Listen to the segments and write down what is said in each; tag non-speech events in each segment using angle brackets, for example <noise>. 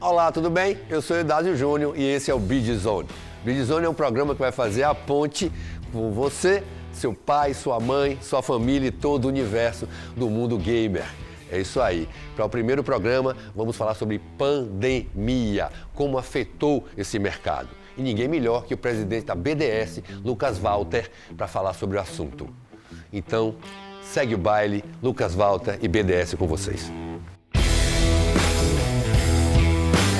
Olá, tudo bem? Eu sou Edásio Júnior e esse é o Bid Zone. Bid Zone é um programa que vai fazer a ponte com você, seu pai, sua mãe, sua família e todo o universo do mundo gamer. É isso aí. Para o primeiro programa, vamos falar sobre pandemia, como afetou esse mercado. E ninguém melhor que o presidente da BDS, Lucas Walter, para falar sobre o assunto. Então, segue o baile, Lucas Walter e BDS com vocês.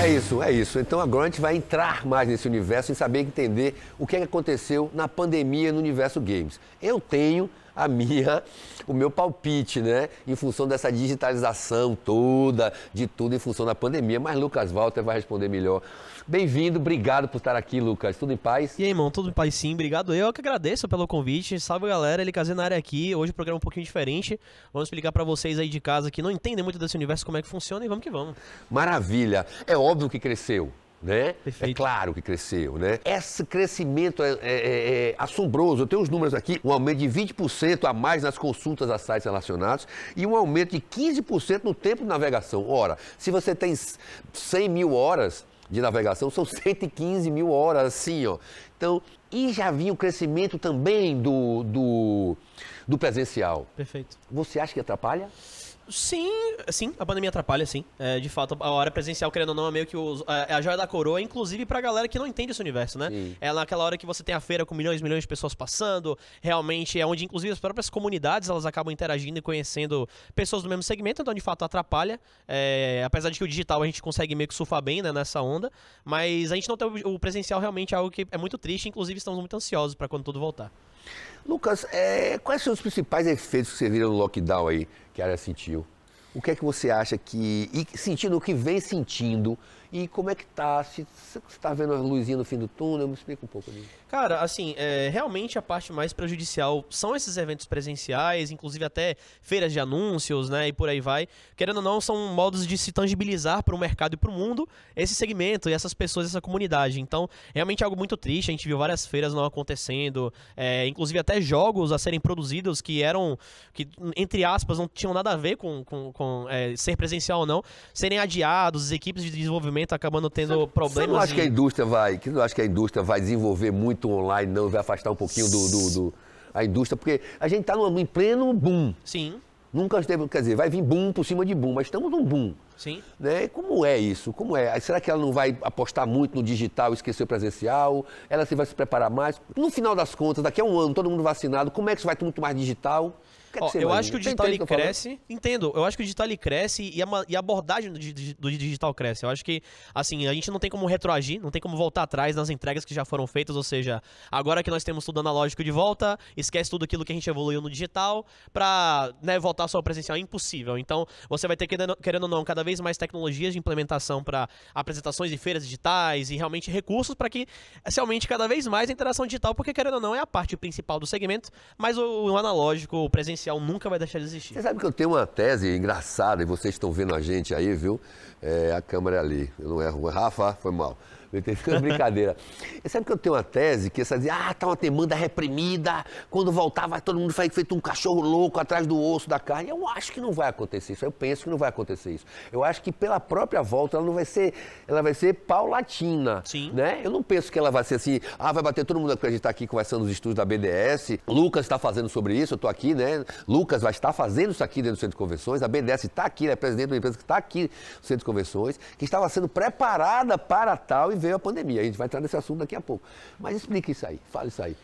É isso, é isso. Então agora a gente vai entrar mais nesse universo e saber entender o que, é que aconteceu na pandemia no universo games. Eu tenho a minha, o meu palpite, né? Em função dessa digitalização toda, de tudo, em função da pandemia. Mas Lucas Walter vai responder melhor Bem-vindo, obrigado por estar aqui, Lucas. Tudo em paz? E aí, irmão, tudo em paz sim, obrigado. Eu que agradeço pelo convite. Salve, galera. Ele na área aqui. Hoje o programa é um pouquinho diferente. Vamos explicar para vocês aí de casa que não entendem muito desse universo como é que funciona e vamos que vamos. Maravilha. É óbvio que cresceu. Né? É claro que cresceu, né? Esse crescimento é, é, é, é, assombroso. Eu tenho os números aqui, um aumento de 20% a mais nas consultas a sites relacionados e um aumento de 15% no tempo de navegação. Ora, se você tem 100 mil horas, de navegação são 115 mil horas, assim, ó. Então, e já vinha o crescimento também do, do, do presencial. Perfeito. Você acha que atrapalha? Sim, sim, a pandemia atrapalha, sim. É, de fato, a hora presencial, querendo ou não, é meio que é, é a joia da coroa, inclusive pra galera que não entende esse universo, né? Sim. É naquela hora que você tem a feira com milhões e milhões de pessoas passando, realmente é onde, inclusive, as próprias comunidades elas acabam interagindo e conhecendo pessoas do mesmo segmento, então de fato atrapalha. É, apesar de que o digital a gente consegue meio que surfar bem né, nessa onda, mas a gente não tem o presencial realmente é algo que é muito triste, inclusive estamos muito ansiosos para quando tudo voltar. Lucas, é, quais são os principais efeitos que você viu no lockdown aí, que a área sentiu? O que é que você acha que, e sentindo o que vem sentindo e como é que tá? Se você está vendo as luzinhas no fim do túnel, me explica um pouco disso. Cara, assim, é, realmente a parte mais prejudicial são esses eventos presenciais, inclusive até feiras de anúncios, né? E por aí vai. Querendo ou não, são modos de se tangibilizar para o mercado e para o mundo esse segmento e essas pessoas, essa comunidade. Então, realmente é algo muito triste. A gente viu várias feiras não acontecendo, é, inclusive até jogos a serem produzidos que eram, que entre aspas, não tinham nada a ver com, com, com é, ser presencial ou não, serem adiados, as equipes de desenvolvimento momento acabando tendo você, problemas. Você não acha que a indústria vai, que não acha que a indústria vai desenvolver muito online, não, vai afastar um pouquinho do, do, do a indústria, porque a gente está em pleno boom. Sim. Nunca esteve, quer dizer, vai vir boom por cima de boom, mas estamos num boom. Sim. Né? Como é isso? Como é? Será que ela não vai apostar muito no digital, esquecer o presencial? Ela se vai se preparar mais? No final das contas, daqui a um ano, todo mundo vacinado, como é que isso vai ter muito mais digital? É Ó, eu acho que o digital ele cresce. Falando? Entendo, eu acho que o digital ele cresce e a, e a abordagem do, do, digital cresce. Eu acho que, assim, a gente não tem como retroagir, não tem como voltar atrás nas entregas que já foram feitas. Ou seja, agora que nós temos tudo analógico de volta, esquece tudo aquilo que a gente evoluiu no digital pra né, voltar só ao presencial. É impossível. Então, você vai ter, querendo, querendo ou não, cada vez mais tecnologias de implementação para apresentações e feiras digitais e realmente recursos para que se aumente cada vez mais a interação digital, porque, querendo ou não, é a parte principal do segmento, mas o, o analógico, o presencial nunca vai deixar de existir. Você sabe que eu tenho uma tese engraçada, e vocês estão vendo a gente aí, viu? É, a câmera é ali, eu não erro. Rafa, foi mal. Brincadeira. E sabe que eu tenho uma tese que essa dizia, ah, tá uma demanda reprimida, quando voltar vai todo mundo fazer feito um cachorro louco atrás do osso da carne. Eu acho que não vai acontecer isso, eu penso que não vai acontecer isso. Eu acho que pela própria volta ela não vai ser, ela vai ser paulatina, Sim. né? Eu não penso que ela vai ser assim, ah, vai bater todo mundo que a gente tá aqui conversando nos estudos da BDS, Lucas está fazendo sobre isso, eu estou aqui, né? Lucas vai estar fazendo isso aqui dentro do Centro de Convenções, a BDS está aqui, é né? presidente de uma empresa que está aqui no Centro de Convenções, que estava sendo preparada para tal e veio a pandemia. A gente vai entrar nesse assunto daqui a pouco. Mas explica isso aí, fala isso aí.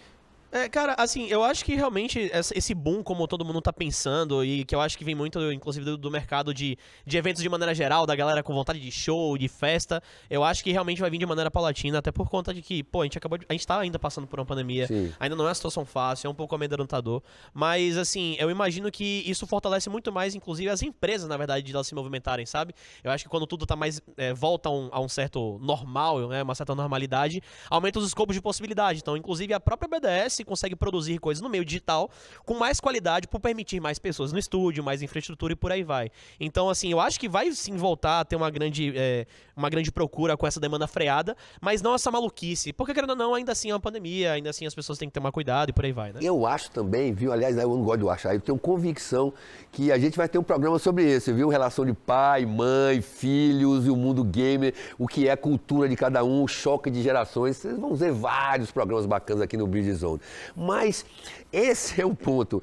É, cara, assim, eu acho que realmente esse boom, como todo mundo tá pensando, e que eu acho que vem muito, inclusive, do, mercado de, de eventos de maneira geral, da galera com vontade de show, de festa, eu acho que realmente vai vir de maneira paulatina até por conta de que, pô, a gente acabou de, A gente tá ainda passando por uma pandemia, Sim. ainda não é uma situação fácil, é um pouco amedrontador. Mas, assim, eu imagino que isso fortalece muito mais, inclusive, as empresas, na verdade, de elas se movimentarem, sabe? Eu acho que quando tudo tá mais. É, volta a um, a um certo normal, né? Uma certa normalidade, aumenta os escopos de possibilidade. Então, inclusive, a própria BDS consegue produzir coisas no meio digital com mais qualidade por permitir mais pessoas no estúdio, mais infraestrutura e por aí vai. Então, assim, eu acho que vai sim voltar a ter uma grande, é, uma grande procura com essa demanda freada, mas não essa maluquice. Porque, querendo ou não, ainda assim é uma pandemia, ainda assim as pessoas têm que tomar cuidado e por aí vai, né? Eu acho também, viu? Aliás, eu não gosto de achar, eu tenho convicção que a gente vai ter um programa sobre isso, viu? Relação de pai, mãe, filhos e o mundo gamer, o que é a cultura de cada um, o choque de gerações. Vocês vão ver vários programas bacanas aqui no Bridge Zone. Mas esse é o ponto.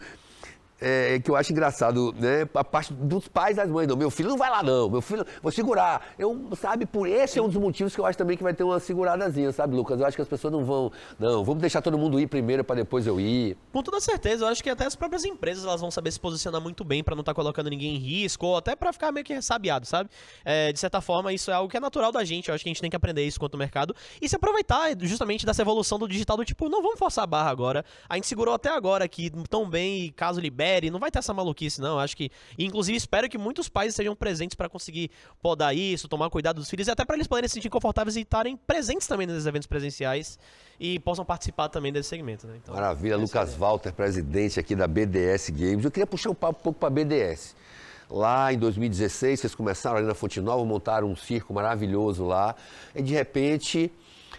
É, é, que eu acho engraçado, né? A parte dos pais das mães, não. Meu filho não vai lá, não. Meu filho, vou segurar. Eu, sabe, por esse é um dos motivos que eu acho também que vai ter uma seguradazinha, sabe, Lucas? Eu acho que as pessoas não vão, não, vamos deixar todo mundo ir primeiro para depois eu ir. Com toda certeza, eu acho que até as próprias empresas elas vão saber se posicionar muito bem para não estar tá colocando ninguém em risco, ou até para ficar meio que ressabiado, sabe? É, de certa forma, isso é algo que é natural da gente. Eu acho que a gente tem que aprender isso quanto mercado e se aproveitar é, justamente dessa evolução do digital do tipo, não vamos forçar a barra agora. A gente segurou até agora aqui tão bem caso libere série, não vai ter essa maluquice, não. Acho que. Inclusive, espero que muitos pais sejam presentes para conseguir podar isso, tomar cuidado dos filhos, e até para eles poderem se sentir confortáveis e estarem presentes também nos eventos presenciais e possam participar também desse segmento. Né? Então, Maravilha, é Lucas Walter, presidente aqui da BDS Games. Eu queria puxar o um papo um pouco para a BDS. Lá em 2016, vocês começaram ali na Fonte Nova, montaram um circo maravilhoso lá. E de repente,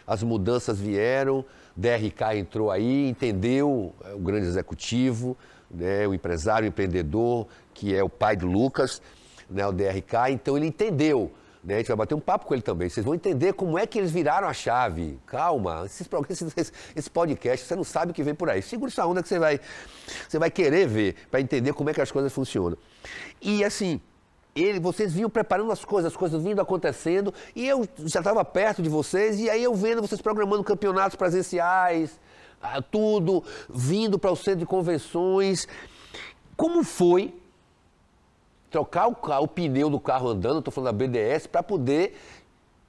as mudanças vieram, DRK entrou aí, entendeu é, o grande executivo, né, o empresário, o empreendedor, que é o pai do Lucas, né, o DRK. Então ele entendeu. Né, a gente vai bater um papo com ele também. Vocês vão entender como é que eles viraram a chave. Calma, esses esse, esse podcast, você não sabe o que vem por aí. Segura essa onda que você vai, você vai querer ver para entender como é que as coisas funcionam. E assim, ele, vocês vinham preparando as coisas, as coisas vindo acontecendo, e eu já estava perto de vocês, e aí eu vendo vocês programando campeonatos presenciais, tudo, vindo para o centro de convenções. Como foi trocar o, o pneu do carro andando, estou falando da BDS, para poder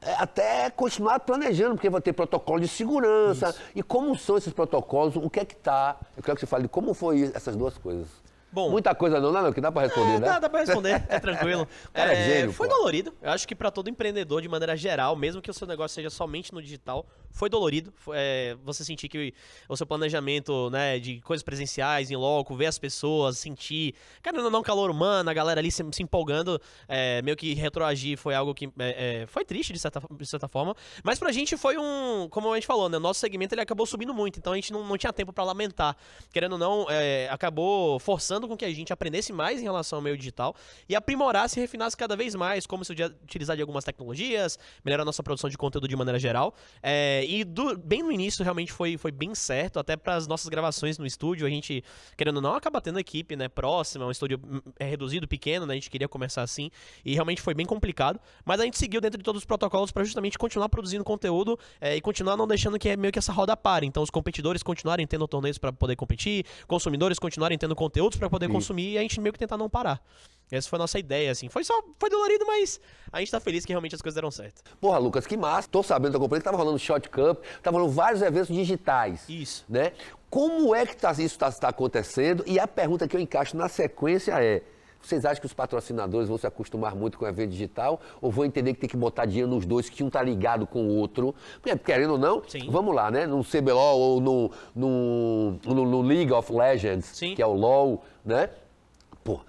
é, até continuar planejando, porque vai ter protocolo de segurança. Isso. E como são esses protocolos? O que é que está? Eu quero que você fale como foi essas duas coisas. Bom, Muita coisa não, né, não, que dá para é, responder, é, né? Dá, dá para responder, é tranquilo. <laughs> Cara, é, é gênio, foi pô. dolorido. Eu acho que para todo empreendedor, de maneira geral, mesmo que o seu negócio seja somente no digital, foi dolorido. Foi, é, você sentir que o seu planejamento, né, de coisas presenciais, em loco, ver as pessoas, sentir. Cara, não, não calor humano, a galera ali se, se empolgando, é, meio que retroagir foi algo que é, é, foi triste de certa, de certa forma. Mas pra gente foi um. Como a gente falou, né? Nosso segmento ele acabou subindo muito, então a gente não, não tinha tempo para lamentar. Querendo ou não, é, acabou forçando com que a gente aprendesse mais em relação ao meio digital e aprimorasse e refinasse cada vez mais como se utilizar de algumas tecnologias, melhorar nossa produção de conteúdo de maneira geral. É, e do, bem no início realmente foi, foi bem certo, até para as nossas gravações no estúdio, a gente, querendo ou não, acaba tendo equipe né, próxima, um estúdio hum, é reduzido, pequeno, né, a gente queria começar assim, e realmente foi bem complicado, mas a gente seguiu dentro de todos os protocolos para justamente continuar produzindo conteúdo é, e continuar não deixando que é meio que essa roda pare, então os competidores continuarem tendo torneios para poder competir, consumidores continuarem tendo conteúdos para poder Sim. consumir, e a gente meio que tentar não parar. Essa foi a nossa ideia, assim. Foi só, foi dolorido, mas a gente tá feliz que realmente as coisas deram certo. Porra, Lucas, que massa. Tô sabendo da companhia que tava rolando Shot Cup, tava rolando vários eventos digitais. Isso. Né? Como é que tá, isso está tá acontecendo? E a pergunta que eu encaixo na sequência é: vocês acham que os patrocinadores vão se acostumar muito com o evento digital ou vão entender que tem que botar dinheiro nos dois, que um tá ligado com o outro? querendo ou não, Sim. vamos lá, né? No CBLOL ou no, no, no, no League of Legends, Sim. que é o LOL, né? Pô,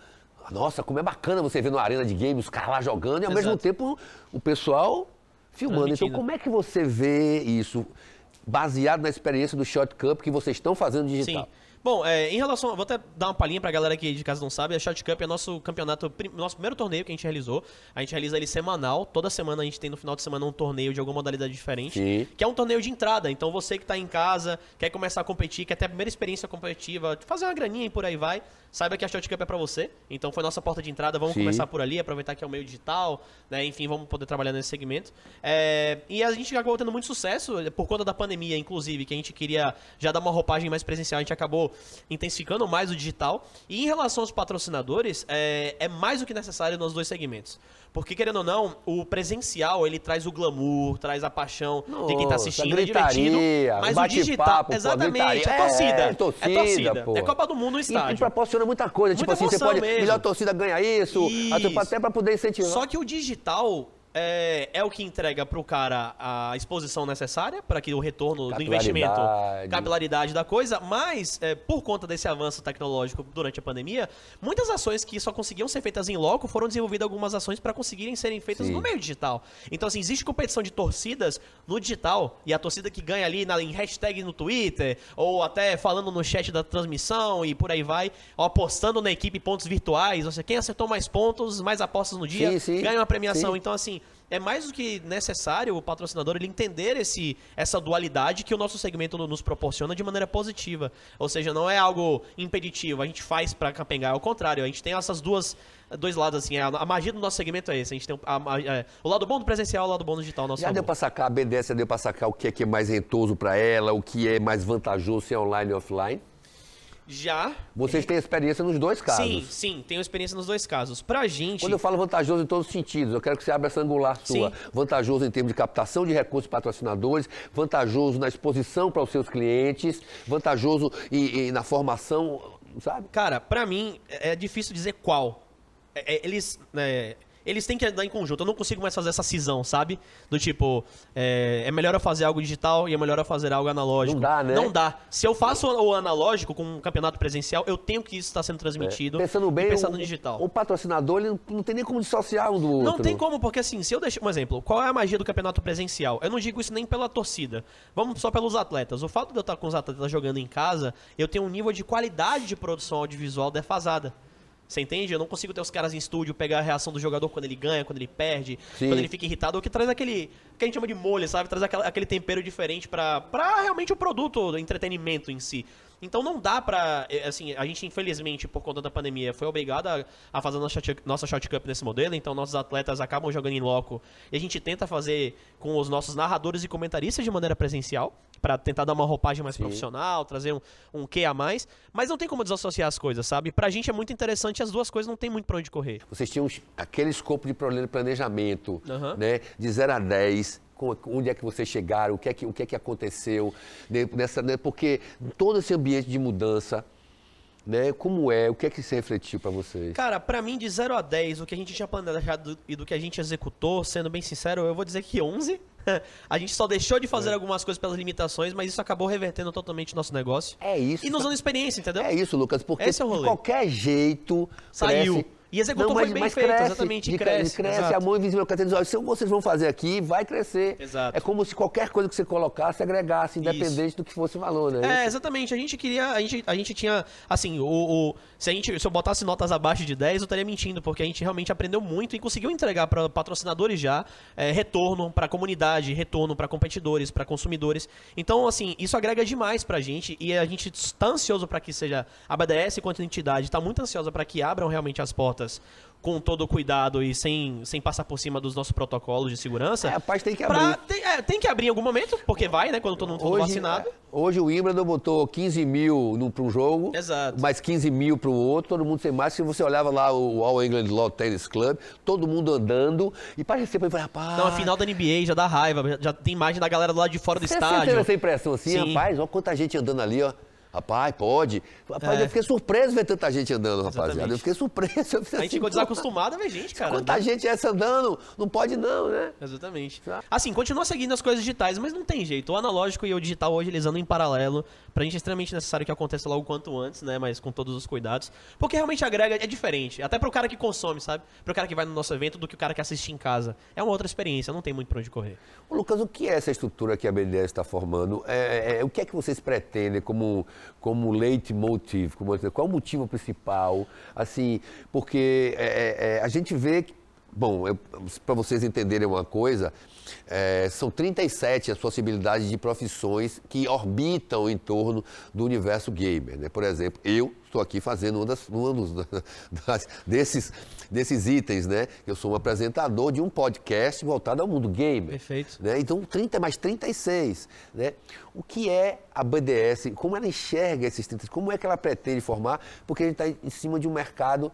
nossa, como é bacana você ver na arena de games os caras lá jogando e ao Exato. mesmo tempo o pessoal filmando. Então, como é que você vê isso baseado na experiência do Shot Cup que vocês estão fazendo digital? Sim. Bom, é, em relação. Vou até dar uma palhinha pra galera que de casa não sabe. A Shot Cup é nosso campeonato, nosso primeiro torneio que a gente realizou. A gente realiza ele semanal. Toda semana a gente tem no final de semana um torneio de alguma modalidade diferente. Sim. Que é um torneio de entrada. Então você que tá em casa, quer começar a competir, quer ter a primeira experiência competitiva, fazer uma graninha e por aí vai, saiba que a Shot Cup é pra você. Então foi nossa porta de entrada. Vamos Sim. começar por ali, aproveitar que é o meio digital, né? Enfim, vamos poder trabalhar nesse segmento. É, e a gente acabou tendo muito sucesso por conta da pandemia, inclusive, que a gente queria já dar uma roupagem mais presencial. A gente acabou intensificando mais o digital. E em relação aos patrocinadores, é, é mais do que necessário nos dois segmentos. Porque, querendo ou não, o presencial, ele traz o glamour, traz a paixão Nossa, de quem está assistindo, é gritaria, é divertido. Mas o digital, papo, exatamente, pô, é, é, é, torcida, é, torcida. É torcida, pô. é Copa do Mundo no estádio. E, e proporciona muita coisa, tipo muita tipo assim, você pode, mesmo. melhor torcida ganha isso, isso. até para poder incentivar. Só que o digital, é, é o que entrega para o cara a exposição necessária para que o retorno do investimento, capilaridade da coisa, mas é, por conta desse avanço tecnológico durante a pandemia, muitas ações que só conseguiam ser feitas em loco foram desenvolvidas algumas ações para conseguirem serem feitas Sim. no meio digital. Então, assim, existe competição de torcidas no digital e a torcida que ganha ali na, em hashtag no Twitter ou até falando no chat da transmissão e por aí vai, apostando na equipe pontos virtuais, ou seja, quem acertou mais pontos, mais apostas no dia, sim, sim, ganha uma premiação. Sim. Então, assim, é mais do que necessário o patrocinador ele entender esse, essa dualidade que o nosso segmento nos proporciona de maneira positiva. Ou seja, não é algo impeditivo, a gente faz para capengar, é o contrário, a gente tem essas duas dois lados assim, a, a magia do nosso segmento é esse, a gente tem a, a, é, o lado bom do presencial, o lado bom do digital, nosso. Já deu para sacar a BDS, já deu para sacar o que é que é mais rentoso para ela, o que é mais vantajoso se é online ou offline? Já. Vocês têm experiência nos dois casos? Sim, sim, tenho experiência nos dois casos. Pra gente. Quando eu falo vantajoso em todos os sentidos, eu quero que você abra essa angular sua. Sim. Vantajoso em termos de captação de recursos patrocinadores, vantajoso na exposição para os seus clientes, vantajoso e, e na formação, sabe? Cara, pra mim é, é difícil dizer qual. É, é eles. É, eles têm que andar em conjunto. Eu não consigo mais fazer essa cisão, sabe? Do tipo, é, é melhor eu fazer algo digital e é melhor eu fazer algo analógico. Não dá, né? Não dá. Se eu faço o analógico com um campeonato presencial, eu tenho que isso estar tá sendo transmitido. É. Pensando bem, pensando o, no digital. O patrocinador ele não tem nem como dissociar um do outro. Não tem como, porque assim, se eu deixar. Um exemplo, qual é a magia do campeonato presencial? Eu não digo isso nem pela torcida. Vamos só pelos atletas. O fato de eu estar com os atletas jogando em casa, eu tenho um nível de qualidade de produção audiovisual defasada. Você entende? Eu não consigo ter os caras em estúdio, pegar a reação do jogador quando ele ganha, quando ele perde, Sim. quando ele fica irritado, o que traz aquele. que a gente chama de molho, sabe? Traz aquela, aquele tempero diferente para pra realmente o produto do entretenimento em si. Então não dá pra. É, assim, a gente, infelizmente, por conta da pandemia, foi obrigado a, a fazer nossa nossa shot Cup nesse modelo. Então nossos atletas acabam jogando em loco. E a gente tenta fazer com os nossos narradores e comentaristas de maneira presencial. para tentar dar uma roupagem mais Sim. profissional, trazer um, um quê a mais. Mas não tem como desassociar as coisas, sabe? Pra gente é muito interessante, as duas coisas não tem muito pra onde correr. Vocês tinham aquele escopo de planejamento, uhum. né? De 0 a 10 onde é que vocês chegaram, o que é que, o que, é que aconteceu, né, nessa, né, porque todo esse ambiente de mudança, né, como é, o que é que se refletiu para vocês? Cara, para mim, de 0 a 10, o que a gente tinha planejado e do que a gente executou, sendo bem sincero, eu vou dizer que 11. <laughs> A gente só deixou de fazer é. algumas coisas pelas limitações, mas isso acabou revertendo totalmente o nosso negócio. É isso. E nos dando tá experiência, entendeu? É isso, Lucas, porque é de qualquer jeito. Saiu. Cresce e executou não, mas, foi bem feito, cresce, exatamente, e cresce. cresce, exato. a mão invisível que diz, se vocês vão fazer aqui, vai crescer. Exato. É como se qualquer coisa que você colocasse agregasse, independente isso. do que fosse o valor, né? É, exatamente. A gente queria, a gente, a gente tinha, assim, o, o, se, a gente, se eu botasse notas abaixo de 10, eu estaria mentindo, porque a gente realmente aprendeu muito e conseguiu entregar para patrocinadores já é, retorno para a comunidade, retorno para competidores, para consumidores. Então, assim, isso agrega demais para a gente e a gente está ansioso para que seja a BDS quanto entidade, está muito ansiosa para que abram realmente as portas com todo cuidado e sem, sem passar por cima dos nossos protocolos de segurança. É, rapaz, tem que abrir. Pra, tem, é, tem, que abrir em algum momento, porque vai, né? Quando todo mundo hoje, vacinado. É, hoje o Imbra botou 15 mil para um jogo, Exato. mais 15 mil para o outro, todo mundo tem mais. Se você olhava lá o All England Law Tennis Club, todo mundo andando, e parecia para rapaz... Não, a final da NBA já dá raiva, já tem imagem da galera do lado de fora do você estádio. Você teve essa impressão assim, Sim. rapaz, olha quanta gente andando ali, ó. Rapaz, pode. Rapaz, é. eu fiquei surpreso ver tanta gente andando, rapaziada. Exatamente. Eu fiquei surpreso. Eu fiquei a gente assim, ficou desacostumado a ver gente, cara. Quanta gente é essa andando? Não pode não, né? Exatamente. Assim, continua seguindo as coisas digitais, mas não tem jeito. O analógico e o digital hoje eles andam em paralelo. Pra gente é extremamente necessário que aconteça logo quanto antes, né? Mas com todos os cuidados. Porque realmente agrega, é diferente. Até pro cara que consome, sabe? Pro cara que vai no nosso evento do que o cara que assiste em casa. É uma outra experiência, não tem muito pra onde correr. Ô, Lucas, o que é essa estrutura que a BDS está formando? É, é, é, o que é que vocês pretendem como como leitmotiv, como, assim, qual o motivo principal, assim, porque é, é, é a gente vê Bom, para vocês entenderem uma coisa, é, são 37 as possibilidades de profissões que orbitam em torno do universo gamer. Né? Por exemplo, eu estou aqui fazendo um, das, um das, desses, desses itens, né? Eu sou um apresentador de um podcast voltado ao mundo gamer. Perfeito. Né? Então, 30 mais 36, né? O que é a BDS? Como ela enxerga esses 30? Como é que ela pretende formar? Porque a gente está em cima de um mercado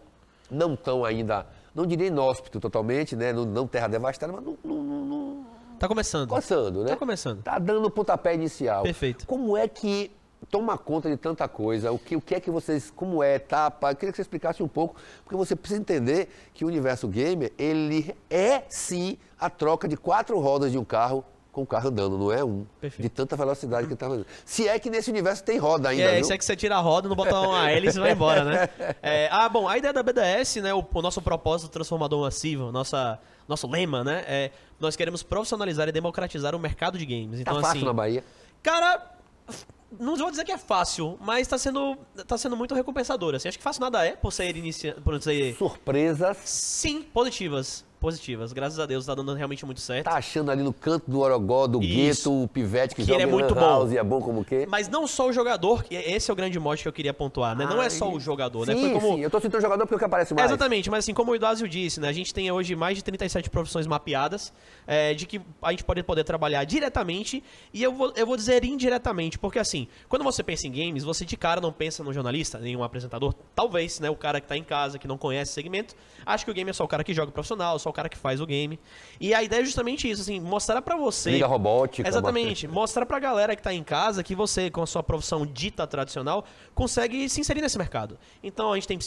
não tão ainda, não diria inóspito totalmente, né? Não, não terra devastada, mas não, não, não Tá começando. Começando, né? Tá começando. Tá dando o pontapé inicial. Perfeito. Como é que toma conta de tanta coisa? O que, o que é que vocês, como é, etapa? Tá, eu queria que você explicasse um pouco, porque você precisa entender que o universo gamer, ele é sim a troca de quatro rodas de um carro com o carro andando, não é um. Perfeito. De tanta velocidade que ele tá andando. Se é que nesse universo tem roda ainda. É, viu? isso é que você tira a roda, não bota uma hélice e vai embora, né? <laughs> É, ah, bom, a ideia da BDS, né? O, o nosso propósito transformador massivo, nossa, nosso lema, né? É, nós queremos profissionalizar e democratizar o mercado de games. Então, tá fácil assim, na Bahia. Cara, não vou dizer que é fácil, mas está sendo, tá sendo muito recompensador. Assim. Acho que fácil nada é por ser iniciante. Por dizer Surpresas. Sim, positivas positivas. Graças a Deus tá dando realmente muito certo. Tá achando ali no canto do Orogó, do Isso. Gueto, o Pivete que, que joga é ele é muito bom. e é bom como o quê? Mas não só o jogador, é, esse é o grande mote que eu queria pontuar, né? Ai. Não é só o jogador, né? sim, né? Foi como... Sim, eu tô citando o jogador porque aparece mais. exatamente, mas assim, como o Idásio disse, né? A gente tem hoje mais de 37 profissões mapeadas, é, de que a gente pode poder trabalhar diretamente e eu vou, eu vou dizer indiretamente, porque assim, quando você pensa em games, você de cara não pensa no jornalista, nem um apresentador, talvez, né? O cara que tá em casa, que não conhece o segmento, acha que o game é só o cara que joga profissional, só é o cara que faz o game. E a ideia é justamente isso, assim, mostrar para você. Liga robótica. Exatamente. Bastante. Mostrar pra galera que tá em casa que você, com a sua profissão dita tradicional, consegue se inserir nesse mercado. Então a gente tem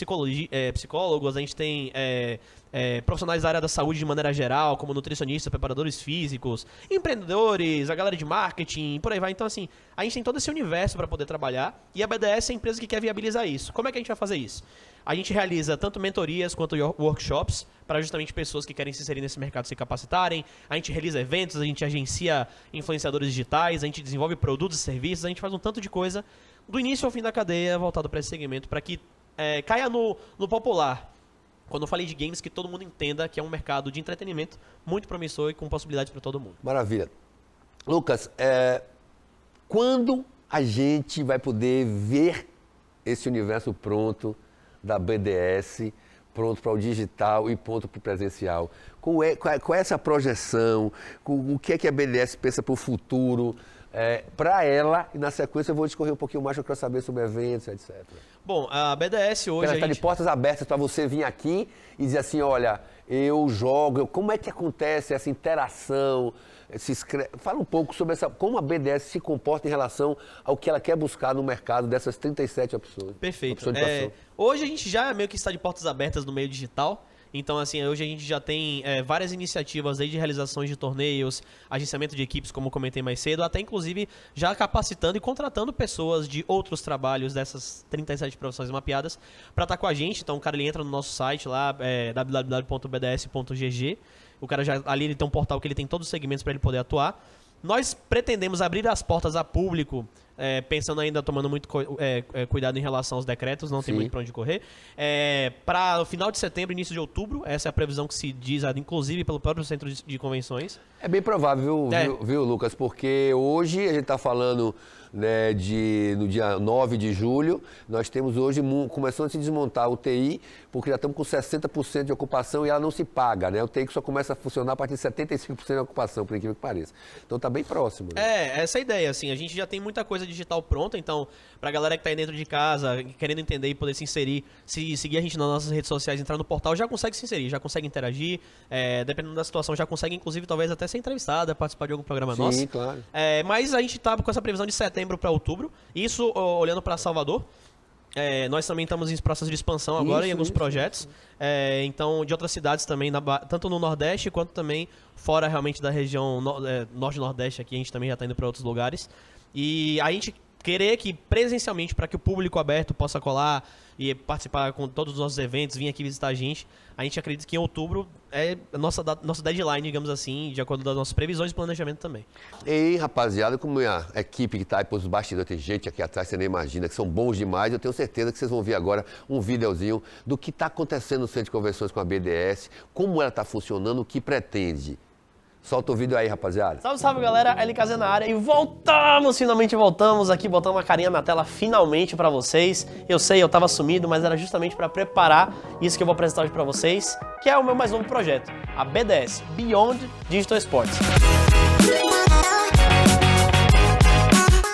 é, psicólogos, a gente tem é, é, profissionais da área da saúde de maneira geral, como nutricionistas, preparadores físicos, empreendedores, a galera de marketing, por aí vai. Então, assim, a gente tem todo esse universo para poder trabalhar e a BDS é a empresa que quer viabilizar isso. Como é que a gente vai fazer isso? A gente realiza tanto mentorias quanto workshops para justamente pessoas que querem se inserir nesse mercado se capacitarem. A gente realiza eventos, a gente agencia influenciadores digitais, a gente desenvolve produtos e serviços, a gente faz um tanto de coisa do início ao fim da cadeia voltado para esse segmento, para que é, caia no, no popular. Quando eu falei de games, que todo mundo entenda que é um mercado de entretenimento muito promissor e com possibilidades para todo mundo. Maravilha. Lucas, é, quando a gente vai poder ver esse universo pronto da BDS pronto para o digital e pronto para o presencial. Qual é, qual é, qual é essa projeção? O, o que é que a BDS pensa para o futuro? É, para ela, e na sequência eu vou discorrer um pouquinho mais, eu quero saber sobre eventos, etc. Bom, a BDS hoje. Ela está gente... de portas abertas para você vir aqui e dizer assim: olha, eu jogo, eu... como é que acontece essa interação? se fala um pouco sobre essa, como a BDS se comporta em relação ao que ela quer buscar no mercado dessas 37 opções. Perfeito. Opções é, hoje a gente já meio que está de portas abertas no meio digital. Então, assim, hoje a gente já tem é, várias iniciativas aí de realizações de torneios, agenciamento de equipes, como comentei mais cedo, até inclusive já capacitando e contratando pessoas de outros trabalhos dessas 37 profissões mapeadas para estar tá com a gente. Então, o cara ele entra no nosso site lá, é, www.bds.gg o cara já ali ele tem um portal que ele tem todos os segmentos para ele poder atuar. Nós pretendemos abrir as portas a público, é, pensando ainda, tomando muito é, é, cuidado em relação aos decretos, não Sim. tem muito para onde correr. É, para o final de setembro, início de outubro, essa é a previsão que se diz, inclusive pelo próprio Centro de, de Convenções. É bem provável, é. viu, viu, Lucas? Porque hoje a gente está falando né, de, no dia 9 de julho, nós temos hoje começando a se desmontar a UTI, porque já estamos com 60% de ocupação e ela não se paga, né? A UTI só começa a funcionar a partir de 75% de ocupação, por incrível que pareça. Então está bem próximo. Né? É, é essa é a ideia, assim, a gente já tem muita coisa digital pronta, então, para a galera que está aí dentro de casa, querendo entender e poder se inserir, se seguir a gente nas nossas redes sociais, entrar no portal, já consegue se inserir, já consegue interagir, é, dependendo da situação, já consegue, inclusive, talvez até ser entrevistada, participar de algum programa Sim, nosso. Sim, claro. É, mas a gente está com essa previsão de setembro para outubro. Isso olhando para Salvador. É, nós também estamos em processo de expansão agora isso, em alguns isso, projetos. Isso. É, então, de outras cidades também, na, tanto no Nordeste quanto também fora realmente da região no, é, Norte-Nordeste aqui, a gente também já está indo para outros lugares. E a gente querer que presencialmente, para que o público aberto possa colar e participar com todos os nossos eventos, vir aqui visitar a gente, a gente acredita que em outubro é a nossa, nossa deadline, digamos assim, de acordo com as nossas previsões e planejamento também. aí, rapaziada, como a equipe que está aí os bastidores, tem gente aqui atrás, você nem imagina, que são bons demais, eu tenho certeza que vocês vão ver agora um videozinho do que está acontecendo no Centro de Convenções com a BDS, como ela está funcionando, o que pretende. Solta o vídeo aí, rapaziada. Salve, salve, galera. LKZ na área e voltamos, finalmente voltamos aqui, botando uma carinha na tela finalmente para vocês. Eu sei, eu tava sumido, mas era justamente para preparar isso que eu vou apresentar hoje para vocês, que é o meu mais novo projeto, a BDS, Beyond Digital Sports.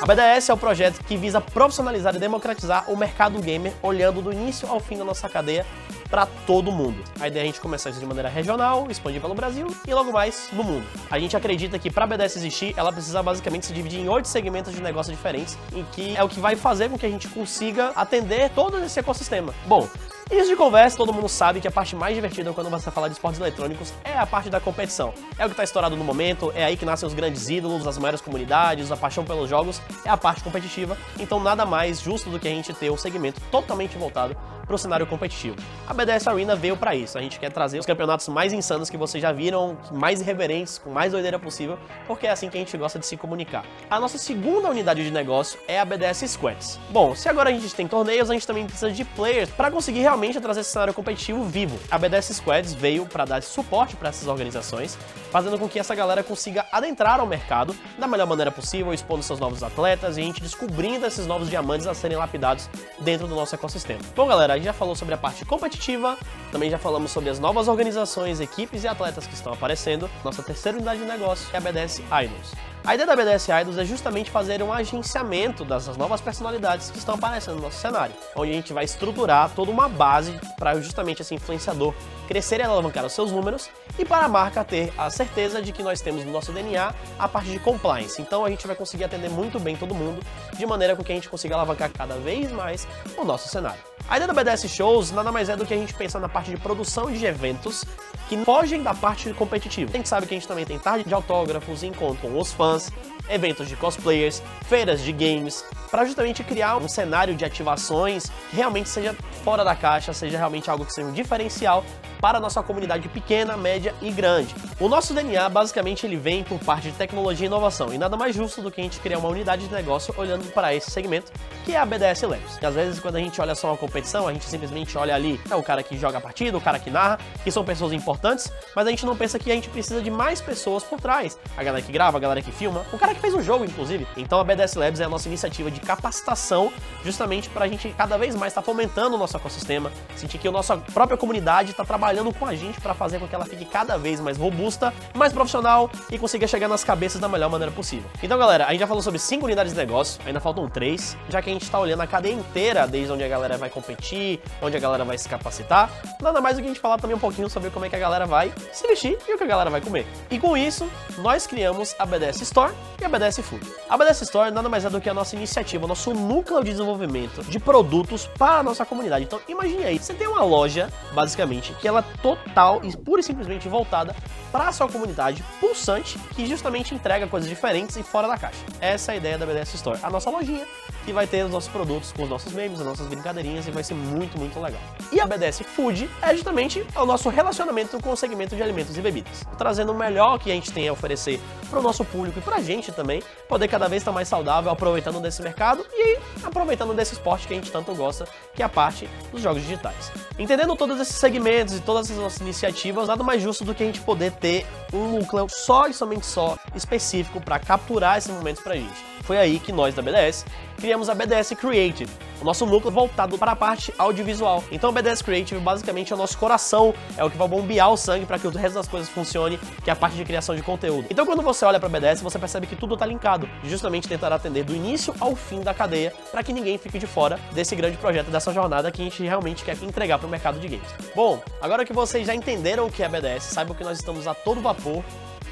A BDS é o projeto que visa profissionalizar e democratizar o mercado gamer, olhando do início ao fim da nossa cadeia, para todo mundo. A ideia é a gente começar isso de maneira regional, expandir pelo Brasil e logo mais no mundo. A gente acredita que para a BDS existir, ela precisa basicamente se dividir em oito segmentos de negócio diferentes, em que é o que vai fazer com que a gente consiga atender todo esse ecossistema. Bom, isso de conversa, todo mundo sabe que a parte mais divertida quando você fala de esportes eletrônicos é a parte da competição. É o que está estourado no momento, é aí que nascem os grandes ídolos, as maiores comunidades, a paixão pelos jogos, é a parte competitiva. Então nada mais justo do que a gente ter um segmento totalmente voltado para o cenário competitivo. A BDS Arena veio para isso. A gente quer trazer os campeonatos mais insanos que vocês já viram, mais irreverentes, com mais doideira possível, porque é assim que a gente gosta de se comunicar. A nossa segunda unidade de negócio é a BDS Squads. Bom, se agora a gente tem torneios, a gente também precisa de players para conseguir realmente trazer esse cenário competitivo vivo. A BDS Squads veio para dar suporte para essas organizações, fazendo com que essa galera consiga adentrar ao mercado da melhor maneira possível, expondo seus novos atletas e a gente descobrindo esses novos diamantes a serem lapidados dentro do nosso ecossistema. Bom, galera, gente já falou sobre a parte competitiva, também já falamos sobre as novas organizações, equipes e atletas que estão aparecendo. Nossa terceira unidade de negócio é a BDS Idols. A ideia da BDS Idols é justamente fazer um agenciamento dessas novas personalidades que estão aparecendo no nosso cenário, onde a gente vai estruturar toda uma base para justamente esse influenciador crescer e alavancar os seus números e para a marca ter a certeza de que nós temos no nosso DNA a parte de compliance. Então a gente vai conseguir atender muito bem todo mundo, de maneira com que a gente consiga alavancar cada vez mais o nosso cenário. A ideia do BDS Shows nada mais é do que a gente pensar na parte de produção de eventos que fogem da parte competitiva. A gente sabe que a gente também tem tarde de autógrafos, encontro com os fãs, eventos de cosplayers, feiras de games, para justamente criar um cenário de ativações que realmente seja fora da caixa, seja realmente algo que seja um diferencial para a nossa comunidade pequena, média e grande. O nosso DNA, basicamente, ele vem por parte de tecnologia e inovação, e nada mais justo do que a gente criar uma unidade de negócio olhando para esse segmento, que é a BDS Labs. E às vezes, quando a gente olha só uma competição, a gente simplesmente olha ali é o cara que joga a partida, o cara que narra, que são pessoas importantes, mas a gente não pensa que a gente precisa de mais pessoas por trás. A galera que grava, a galera que filma, o cara que fez o jogo, inclusive. Então a BDS Labs é a nossa iniciativa de capacitação, justamente para a gente cada vez mais estar tá fomentando o nosso ecossistema, sentir que a nossa própria comunidade está trabalhando com a gente para fazer com que ela fique cada vez mais robusta, mais profissional e consiga chegar nas cabeças da melhor maneira possível. Então, galera, a gente já falou sobre cinco unidades de negócio, ainda faltam três, já que a gente está olhando a cadeia inteira, desde onde a galera vai competir, onde a galera vai se capacitar, nada mais do que a gente falar também um pouquinho sobre como é que a galera vai se vestir e o que a galera vai comer. E com isso, nós criamos a BDS Store e a BDS Food. A BDS Store nada mais é do que a nossa iniciativa, o nosso núcleo de desenvolvimento de produtos para a nossa comunidade. Então imagine aí, você tem uma loja, basicamente, que ela é total e pura e simplesmente voltada para a sua comunidade pulsante, que justamente entrega coisas diferentes e fora da caixa. Essa é a ideia da BDS Store, a nossa lojinha que vai ter os nossos produtos com os nossos memes, as nossas brincadeirinhas e vai ser muito, muito legal. E a BDS Food é justamente o nosso relacionamento com o segmento de alimentos e bebidas, trazendo o melhor que a gente tem a oferecer para o nosso público e para a gente também, poder cada vez estar mais saudável, aproveitando desse mercado e aproveitando desse esporte que a gente tanto gosta, que é a parte dos jogos digitais. Entendendo todos esses segmentos e todas essas nossas iniciativas, nada mais justo do que a gente poder ter um núcleo só e somente só específico para capturar esses momentos para a gente. Foi aí que nós da BDS criamos a BDS Creative, o nosso núcleo voltado para a parte audiovisual. Então a BDS Creative basicamente é o nosso coração, é o que vai bombear o sangue para que o resto das coisas funcione, que é a parte de criação de conteúdo. Então quando você olha para a BDS, você percebe que tudo está linkado, justamente tentar atender do início ao fim da cadeia, para que ninguém fique de fora desse grande projeto, dessa jornada que a gente realmente quer entregar para o mercado de games. Bom, agora que vocês já entenderam o que é a BDS, saibam que nós estamos a todo vapor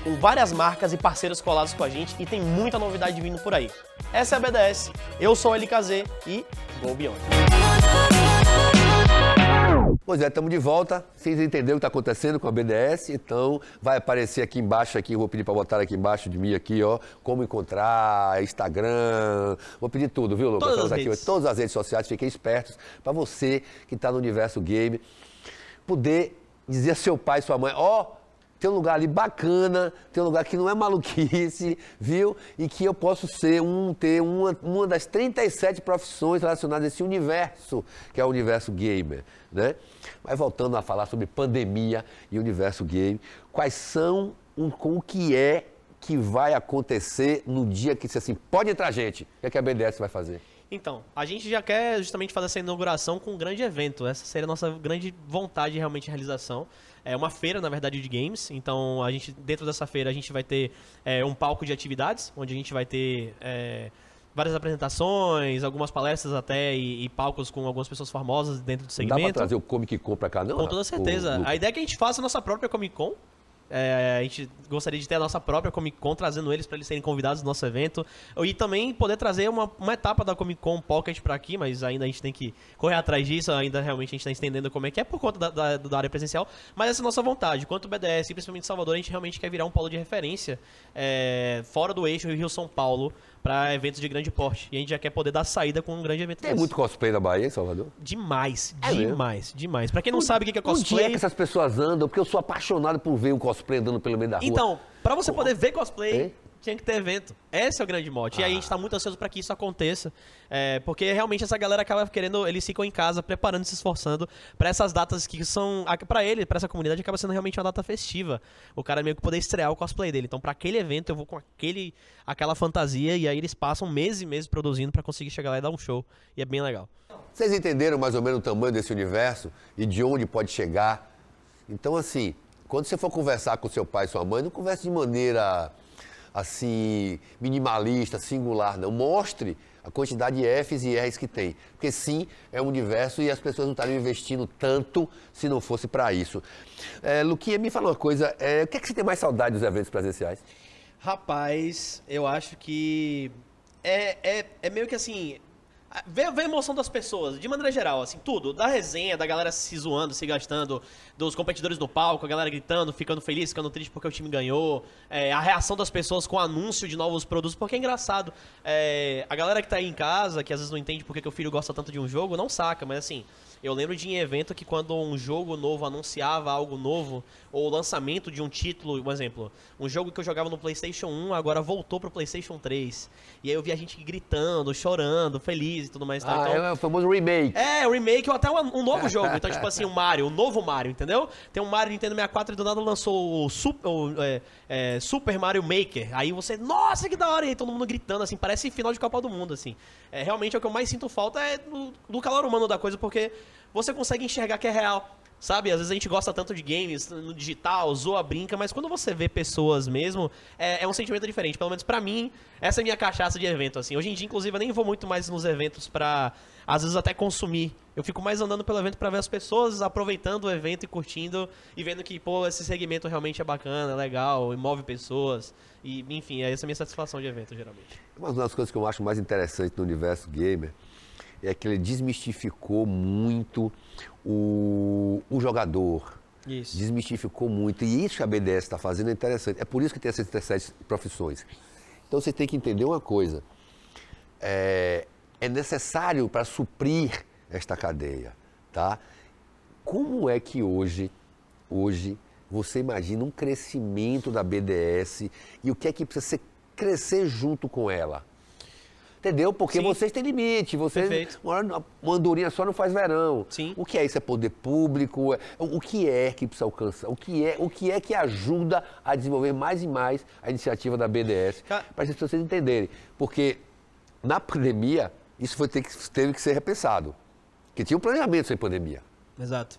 com várias marcas e parceiros colados com a gente e tem muita novidade vindo por aí. Essa é a BDS, eu sou o LKZ e Go Beyond. Pois é, estamos de volta. Vocês entenderam o que está acontecendo com a BDS, então vai aparecer aqui embaixo, aqui, vou pedir para botar aqui embaixo de mim aqui, ó, como encontrar, Instagram, vou pedir tudo, viu, Lobo? Todas, aqui, todas as redes sociais, fiquem espertos, para você que está no universo game, poder dizer a seu pai e sua mãe, ó, oh, tem um lugar ali bacana, tem um lugar que não é maluquice, <laughs> viu? E que eu posso ser um, ter uma, uma das 37 profissões relacionadas a esse universo, que é o universo gamer, né? Mas voltando a falar sobre pandemia e universo game, quais são, um, com o que é que vai acontecer no dia que, se assim, pode entrar gente? O que, é que a BDS vai fazer? Então, a gente já quer justamente fazer essa inauguração com um grande evento. Essa seria a nossa grande vontade realmente de realização é uma feira, na verdade, de games. Então, a gente, dentro dessa feira, a gente vai ter é, um palco de atividades, onde a gente vai ter. É, várias apresentações, algumas palestras até e, e, palcos com algumas pessoas famosas dentro do segmento. Dá pra trazer o Comic Con pra cá, não? Com toda certeza. O, o... A ideia é que a gente faça a nossa própria Comic Con, é, a gente gostaria de ter a nossa própria Comic Con, trazendo eles para eles serem convidados do nosso evento. E também poder trazer uma, uma etapa da Comic Con Pocket para aqui, mas ainda a gente tem que correr atrás disso, ainda realmente a gente está entendendo como é que é por conta da, da, da, área presencial. Mas essa é a nossa vontade. Quanto o BDS, principalmente Salvador, a gente realmente quer virar um polo de referência é, fora do eixo Rio-São Paulo para eventos de grande porte. E a gente já quer poder dar saída com um grande evento Tem desse. muito cosplay na Bahia, em Salvador? Demais, é demais, mesmo? demais. Para quem não um, sabe o que é cosplay... Onde é que essas pessoas andam? Porque eu sou apaixonado por ver o cosplay andando pelo meio da rua. Então, para você poder ver cosplay, tinha que ter evento. Esse é o grande mote. Ah. E aí a gente tá ah. muito ansioso para que isso aconteça. É, porque realmente essa galera acaba querendo, eles ficam em casa, preparando, se esforçando para essas datas que são. para ele, para essa comunidade, acaba sendo realmente uma data festiva. O cara meio que poder estrear o cosplay dele. Então, para aquele evento, eu vou com aquele, aquela fantasia. E aí eles passam meses e meses produzindo para conseguir chegar lá e dar um show. E é bem legal. Vocês entenderam mais ou menos o tamanho desse universo e de onde pode chegar? Então, assim, quando você for conversar com seu pai e sua mãe, não converse de maneira assim, minimalista, singular, não. Mostre a quantidade de Fs e Rs que tem. Porque sim, é um universo e as pessoas não estariam investindo tanto se não fosse para isso. É, Luquinha, me fala uma coisa, é, o que é que você tem mais saudade dos eventos presenciais? Rapaz, eu acho que é, é, é meio que assim, ah, vê, vê, a emoção das pessoas, de maneira geral, assim, tudo. Da resenha, da galera se zoando, se gastando, dos competidores no palco, a galera gritando, ficando feliz, ficando triste porque o time ganhou. É, a reação das pessoas com o anúncio de novos produtos, porque é engraçado. É, a galera que tá aí em casa, que às vezes não entende porque que o filho gosta tanto de um jogo, não saca, mas assim, eu lembro de um evento que quando um jogo novo anunciava algo novo, ou o lançamento de um título, um exemplo, um jogo que eu jogava no PlayStation 1 agora voltou pro PlayStation 3. E aí eu vi a gente gritando, chorando, feliz e tudo mais. Tá? Ah, então, é o famoso remake. É, o remake ou até um, novo jogo. Então, tipo <laughs> assim, o Mario, o novo Mario, entendeu? Tem um Mario Nintendo 64 e do nada lançou o Super, o, é, é, Super Mario Maker. Aí você, nossa, que da hora! E aí todo mundo gritando, assim, parece final de Copa do Mundo, assim. É, realmente é o que eu mais sinto falta é do, do calor humano da coisa, porque você consegue enxergar que é real. Sabe, às vezes a gente gosta tanto de games no digital, zoa, brinca, mas quando você vê pessoas mesmo, é, é um sentimento diferente. Pelo menos para mim, essa é minha cachaça de evento, assim. Hoje em dia, inclusive, eu nem vou muito mais nos eventos pra, às vezes, até consumir. Eu fico mais andando pelo evento para ver as pessoas aproveitando o evento e curtindo e vendo que, pô, esse segmento realmente é bacana, é legal, move pessoas. E, enfim, é essa a minha satisfação de evento, geralmente. Uma das coisas que eu acho mais interessante no universo gamer é que ele desmistificou muito o, o jogador. Isso. Desmistificou muito. E isso que a BDS está fazendo é interessante. É por isso que tem essas 77 profissões. Então você tem que entender uma coisa. É, é necessário para suprir esta cadeia, tá? Como é que hoje, hoje, você imagina um crescimento da BDS e o que é que precisa ser, crescer junto com ela? Entendeu? Porque Sim. vocês têm limite, vocês. Perfeito. Uma andorinha só não faz verão. Sim. O que é isso? É poder público? É, o que é que precisa alcançar? O que é, o que, é que ajuda a desenvolver mais e mais a iniciativa da BDS? Para as pessoas entenderem. Porque na pandemia, isso foi ter que, teve que ser repensado. Porque tinha um planejamento sem pandemia. Exato.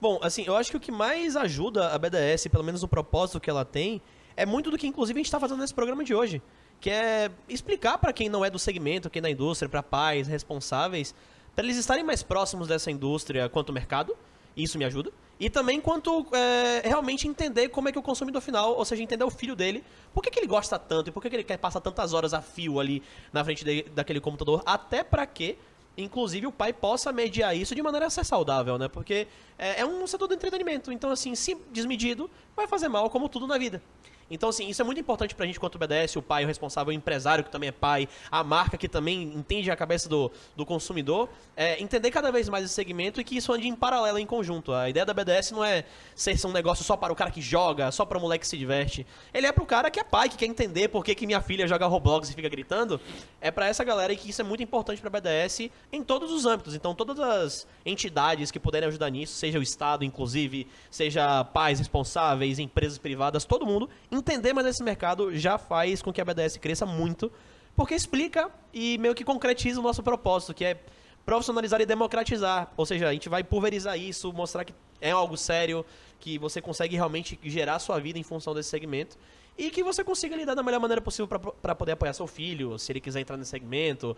Bom, assim, eu acho que o que mais ajuda a BDS, pelo menos o propósito que ela tem, é muito do que inclusive a gente está fazendo nesse programa de hoje que é explicar para quem não é do segmento, quem é da indústria, para pais, responsáveis, para eles estarem mais próximos dessa indústria quanto mercado, isso me ajuda. E também quanto é, realmente entender como é que o consumidor final, ou seja, entender o filho dele, por que, que ele gosta tanto e por que, que ele quer passar tantas horas a fio ali na frente de, daquele computador, até para que, inclusive, o pai possa mediar isso de maneira a ser saudável, né? Porque é, é um setor do entretenimento, então, assim, se desmedido, vai fazer mal como tudo na vida. Então, assim, isso é muito importante pra gente quanto BDS, o pai, o responsável, o empresário, que também é pai, a marca que também entende a cabeça do, do consumidor, é entender cada vez mais esse segmento e que isso ande em paralelo, em conjunto. A ideia da BDS não é ser um negócio só para o cara que joga, só para o moleque que se diverte. Ele é pro cara que é pai, que quer entender por que, que minha filha joga Roblox e fica gritando. É para essa galera e que isso é muito importante pra BDS em todos os âmbitos. Então, todas as entidades que puderem ajudar nisso, seja o Estado, inclusive, seja pais responsáveis, empresas privadas, todo mundo entender mais esse mercado já faz com que a BDS cresça muito, porque explica e meio que concretiza o nosso propósito, que é profissionalizar e democratizar. Ou seja, a gente vai pulverizar isso, mostrar que é algo sério, que você consegue realmente gerar sua vida em função desse segmento e que você consiga lidar da melhor maneira possível para poder apoiar seu filho, se ele quiser entrar nesse segmento,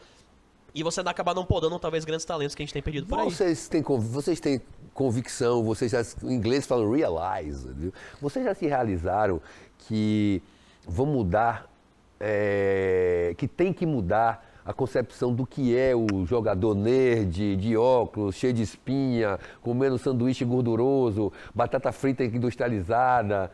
e você acaba não podando, talvez, grandes talentos que a gente tem perdido por aí. Vocês têm, vocês têm convicção, vocês já, em inglês falam realize, viu? Vocês já se realizaram que vão mudar, é, que tem que mudar a concepção do que é o jogador nerd, de óculos, cheio de espinha, comendo sanduíche gorduroso, batata frita industrializada.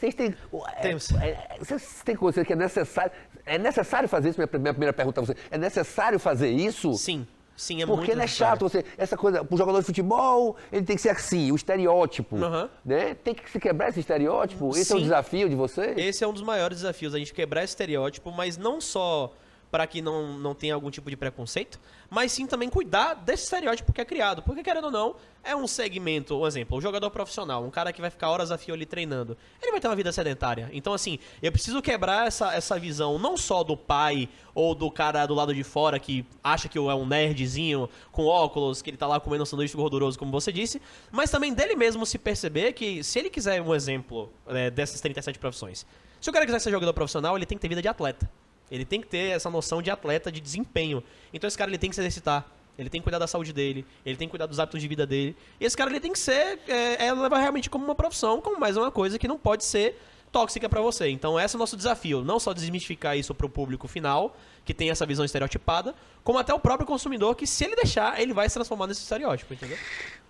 Vocês têm. Temos. É, é, vocês têm consciência que é necessário. É necessário fazer isso? Minha, minha primeira pergunta a você. É necessário fazer isso? Sim. Sim, é Porque ele é chato, você, essa coisa, o jogador de futebol, ele tem que ser assim, o estereótipo, uhum. né? Tem que se quebrar esse estereótipo, esse Sim. é o desafio de você? Esse é um dos maiores desafios, a gente quebrar esse estereótipo, mas não só para que não, não tenha algum tipo de preconceito, mas sim também cuidar desse estereótipo que é criado. Porque, querendo ou não, é um segmento, por um exemplo, um jogador profissional, um cara que vai ficar horas a fio ali treinando, ele vai ter uma vida sedentária. Então, assim, eu preciso quebrar essa, essa visão não só do pai ou do cara do lado de fora que acha que é um nerdzinho com óculos, que ele tá lá comendo um sanduíche gorduroso, como você disse, mas também dele mesmo se perceber que, se ele quiser um exemplo é, dessas 37 profissões, se o cara quiser ser jogador profissional, ele tem que ter vida de atleta. Ele tem que ter essa noção de atleta, de desempenho. Então esse cara ele tem que se exercitar, ele tem que cuidar da saúde dele, ele tem que cuidar dos hábitos de vida dele. E esse cara ele tem que ser, é, é levar realmente como uma profissão, como mais uma coisa que não pode ser tóxica para você. Então esse é o nosso desafio, não só desmistificar isso para o público final, que tem essa visão estereotipada, como até o próprio consumidor, que se ele deixar, ele vai se transformar nesse estereótipo, entendeu?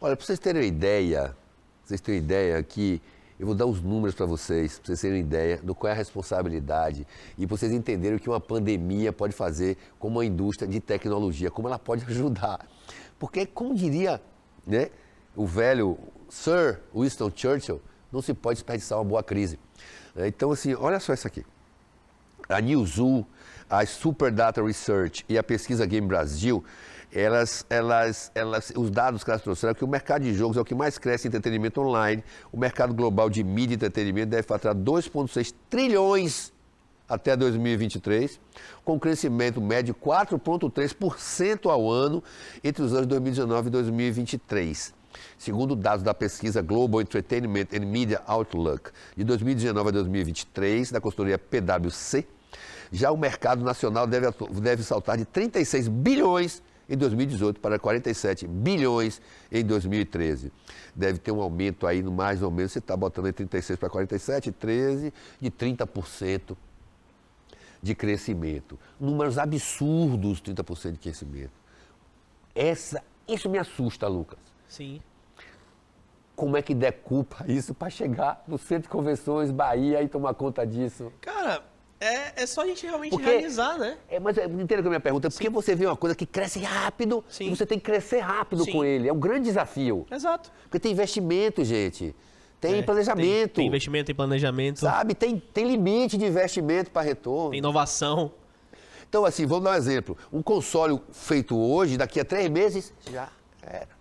Olha, para vocês terem uma ideia, vocês terem uma ideia que eu vou dar os números para vocês, para vocês terem uma ideia do qual é a responsabilidade e para vocês entenderem o que uma pandemia pode fazer com uma indústria de tecnologia, como ela pode <laughs> ajudar. Porque, como diria né, o velho Sir Winston Churchill, não se pode desperdiçar uma boa crise. É, então, assim, olha só isso aqui. A Newzoo, a Superdata Research e a Pesquisa Game Brasil elas, elas, elas, os dados que elas trouxeram é que o mercado de jogos é o que mais cresce em entretenimento online. O mercado global de mídia e entretenimento deve faturar 2,6 trilhões até 2023, com crescimento médio 4,3% ao ano entre os anos 2019 e 2023. Segundo dados da pesquisa Global Entertainment and Media Outlook de 2019 a 2023, da consultoria PwC, já o mercado nacional deve, deve saltar de 36 bilhões em 2018 para 47 bilhões em 2013. Deve ter um aumento aí, no mais ou menos, você está botando de 36 para 47, 13, de 30% de crescimento. Números absurdos, 30% de crescimento. Essa, isso me assusta, Lucas. Sim. Como é que decupa <laughs> isso para chegar no Centro de Convenções Bahia e tomar conta disso? Cara, é, é só a gente realmente porque, realizar, né? É, mas entenda que é a minha pergunta, porque você vê uma coisa que cresce rápido Sim. e você tem que crescer rápido Sim. com ele. É um grande desafio. Exato. Porque tem investimento, gente. Tem é, planejamento. Tem, tem, investimento, tem planejamento. Sabe? Tem, tem limite de investimento para retorno. Tem inovação. Então, assim, vamos dar um exemplo. Um console feito hoje, daqui a três meses, já era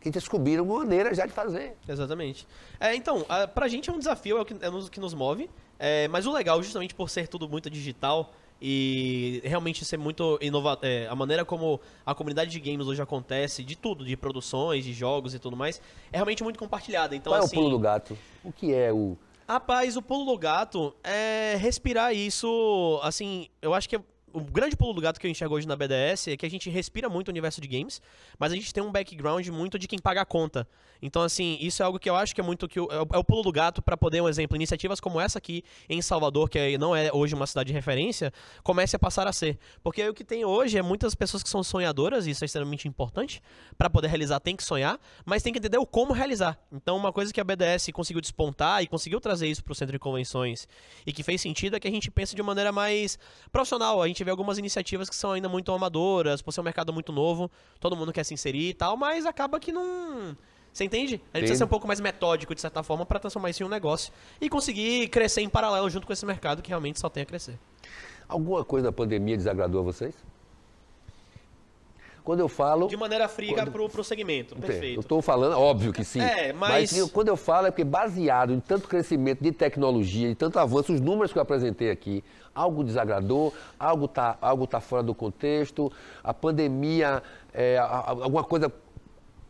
que descobriram uma maneira já de fazer. Exatamente. É, então, a, pra gente é um desafio, é o que, é o que nos move. É, mas o legal, justamente por ser tudo muito digital e realmente ser muito inovador, é, a maneira como a comunidade de games hoje acontece, de tudo, de produções, de jogos e tudo mais, é realmente muito compartilhada. Então, Qual assim, é o assim, pulo do gato? O que é o... Rapaz, o pulo do gato é respirar isso, assim, eu acho que é o grande pulo do gato que eu enxergo hoje na BDS é que a gente respira muito o universo de games, mas a gente tem um background muito de quem paga a conta. Então, assim, isso é algo que eu acho que é muito que o, é o é pulo do gato para poder, um exemplo, iniciativas como essa aqui em Salvador, que é, não é hoje uma cidade de referência, comece a passar a ser. Porque o que tem hoje é muitas pessoas que são sonhadoras, e isso é extremamente importante, para poder realizar tem que sonhar, mas tem que entender o como realizar. Então, uma coisa que a BDS conseguiu despontar e conseguiu trazer isso para o centro de convenções e que fez sentido é que a gente pensa de maneira mais profissional, a gente gente vê algumas iniciativas que são ainda muito amadoras, por ser um mercado muito novo, todo mundo quer se inserir e tal, mas acaba que não. Você entende? A gente Entendo. precisa ser um pouco mais metódico, de certa forma, para transformar isso em um negócio e conseguir crescer em paralelo junto com esse mercado que realmente só tem a crescer. Alguma coisa da pandemia desagradou a vocês? Quando eu falo. De maneira frica quando... para o segmento. Perfeito. Eu estou falando, óbvio que sim. É, mas... mas. Quando eu falo é porque, baseado em tanto crescimento de tecnologia, e tanto avanço, os números que eu apresentei aqui, algo desagradou, algo está algo tá fora do contexto, a pandemia, é, alguma coisa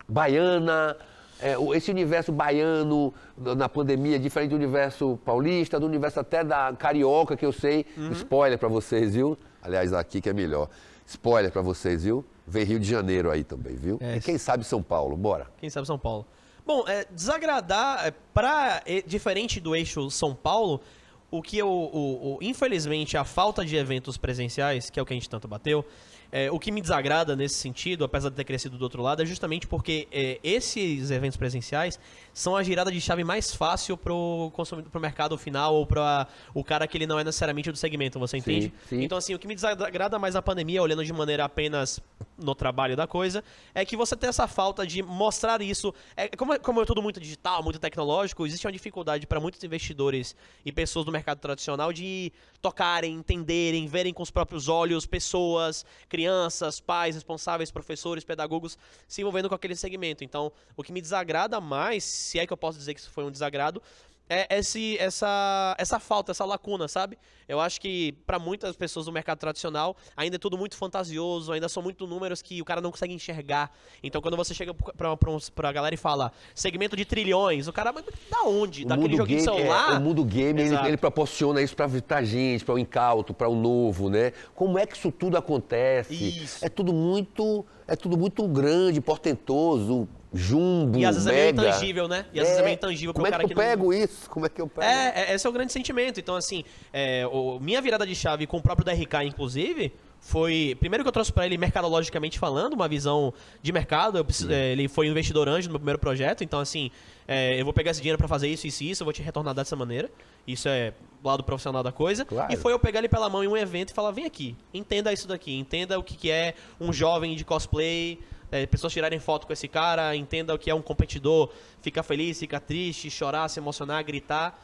baiana. É, esse universo baiano na pandemia, diferente do universo paulista, do universo até da carioca, que eu sei. Uhum. Spoiler para vocês, viu? Aliás, aqui que é melhor. Spoiler para vocês, viu? Vem Rio de Janeiro aí também, viu? É. E quem sabe São Paulo, bora. Quem sabe São Paulo. Bom, é, desagradar, é, pra, é, diferente do eixo São Paulo, o que eu, o, o, infelizmente, a falta de eventos presenciais, que é o que a gente tanto bateu, é, o que me desagrada nesse sentido, apesar de ter crescido do outro lado, é justamente porque é, esses eventos presenciais são a girada de chave mais fácil pro consumidor, pro mercado final ou para o cara que ele não é necessariamente do segmento, você entende? Sim, sim. Então assim, o que me desagrada mais a pandemia, olhando de maneira apenas no trabalho da coisa, é que você tem essa falta de mostrar isso. É, como, é, como é tudo muito digital, muito tecnológico, existe uma dificuldade para muitos investidores e pessoas do mercado tradicional de tocarem, entenderem, verem com os próprios olhos pessoas, crianças, pais, responsáveis, professores, pedagogos se envolvendo com aquele segmento. Então, o que me desagrada mais se é que eu posso dizer que isso foi um desagrado, é esse, essa, essa falta, essa lacuna, sabe? Eu acho que para muitas pessoas do mercado tradicional ainda é tudo muito fantasioso, ainda são muito números que o cara não consegue enxergar. Então quando você chega pra, pra, pra galera e fala segmento de trilhões, o cara, mas da onde? O Daquele joguinho celular? É, o mundo game, ele, ele, proporciona isso pra, pra gente, pra o incauto, pra o novo, né? Como é que isso tudo acontece? Isso. É tudo muito, é tudo muito grande, portentoso, jumbo, E às vezes mega. é meio intangível, né? E às é, vezes é meio intangível Como é que eu pego não... isso? Como é que eu pego? É, é, esse é o grande sentimento. Então, assim, é, o, minha virada de chave com o próprio DRK, inclusive, foi. Primeiro que eu trouxe para ele, mercadologicamente falando, uma visão de mercado. Eu, é, ele foi investidor anjo no meu primeiro projeto, então, assim, é, eu vou pegar esse dinheiro para fazer isso, isso e isso, eu vou te retornar dessa maneira. Isso é lado profissional da coisa. Claro. E foi eu pegar ele pela mão em um evento e falar: vem aqui, entenda isso daqui, entenda o que, que é um jovem de cosplay. É, pessoas tirarem foto com esse cara, entenda o que é um competidor, ficar feliz, ficar triste, chorar, se emocionar, gritar